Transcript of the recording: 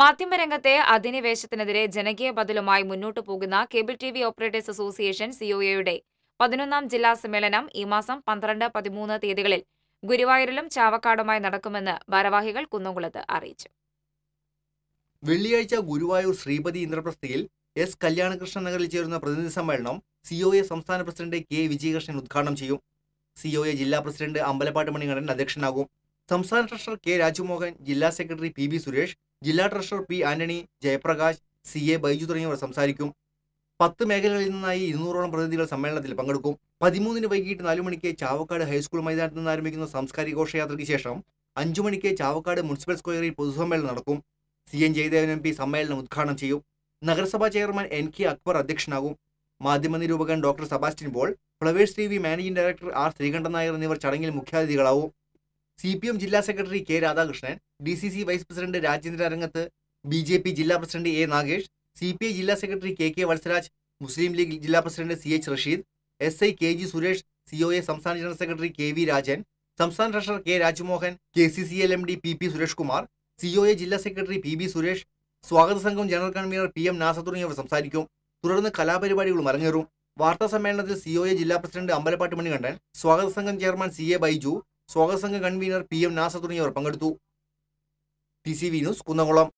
മാധ്യമരംഗത്തെ അധിനിവേശത്തിനെതിരെ ജനകീയ ബദലുമായി മുന്നോട്ടു പോകുന്ന cable T V operators association സിഒഎയുടെ പതിനൊന്നാം ജില്ലാ സമ്മേളനം ഈ മാസം പന്ത്രണ്ട് പതിമൂന്ന് തീയതികളിൽ ഗുരുവായൂരിലും ചാവക്കാടുമായി നടക്കുമെന്ന് ഭാരവാഹികൾ കുന്നംകുളത്ത് അറിയിച്ചു വെള്ളിയാഴ്ച ഗുരുവായൂർ ശ്രീപതി ഇന്ദ്രപ്രസ്ഥയിൽ എസ് കല്യാണകൃഷ്ണൻ നഗറിൽ ചേരുന്ന പ്രതിനിധി സമ്മേളനം സിഒഎ സംസ്ഥാന പ്രസിഡന്റ് കെ വിജയകൃഷ്ണൻ ഉദ്ഘാടനം ചെയ്യും സിഒഎ ജില്ലാ പ്രസിഡന്റ് അമ്പലപ്പാട്ട് മണികണ്ഠൻ അധ്യക്ഷനാകും സംസ്ഥാന ട്രഷറർ കെ രാജുമോഹൻ ജില്ലാ സെക്രട്ടറി പി ബി സുരേഷ് ജില്ലാ treasurer P Antony Jayaprakash C A Baiju തുടങ്ങിയവർ സംസാരിക്കും പത്ത് മേഖലകളിൽ നിന്നായി ഇരുന്നൂറോളം പ്രതിനിധികൾ സമ്മേളനത്തിൽ പങ്കെടുക്കും പതിമൂന്നിന് വൈകിട്ട് നാലു മണിക്ക് ചാവക്കാട് ഹൈസ്കൂൾ മൈതാനത്ത് നിന്ന് ആരംഭിക്കുന്ന സാംസ്കാരിക ഘോഷയാത്രയ്ക്ക് ശേഷം അഞ്ചു മണിക്ക് ചാവക്കാട് മുനിസിപ്പൽ സ്ക്വയറിൽ പൊതുസമ്മേളനം നടക്കും C N Jayadevan M P സമ്മേളനം ഉദ്ഘാടനം ചെയ്യും നഗരസഭാ ചെയർമാൻ എൻ കെ അക്ബർ അധ്യക്ഷനാകും മാധ്യമ നിരൂപകൻ doctor Sebastian Paul Flowers T V managing director R Sreekandan Nair എന്നിവർ ചടങ്ങിൽ മുഖ്യാതിഥികളാവും സി പി എം ജില്ലാ secretary K Radhakrishnan D C C vice president Rajendra രംഗത്ത് ബി ജെ പി ജില്ലാ president A Nagesh C P I ജില്ലാ secretary K K Valsaraj Muslim League ജില്ലാ president C H Rasheed S I K G Suresh C O A സംസ്ഥാന general secretary K V Rajan സംസ്ഥാന treasurer K Rajmohan K C C L M D P P Suresh Kumar C O A ജില്ലാ secretary P B Suresh സ്വാഗത സംഘം general convener P M Nasa തുടങ്ങിയവർ സംസാരിക്കും തുടർന്ന് കലാപരിപാടികളും അരങ്ങേറും വാർത്താ സമ്മേളനത്തിൽ സി ഒ എ ജില്ലാ പ്രസിഡന്റ് അമ്പലപ്പാട്ട് മണികണ്ഠൻ സ്വാഗത സംഘം ചെയർമാൻ സി എ ബൈജു സ്വാഗത സംഘ കൺവീനർ പി എം നാസ തുടങ്ങിയവർ പങ്കെടുത്തു ടി സി വി കുന്നംകുളം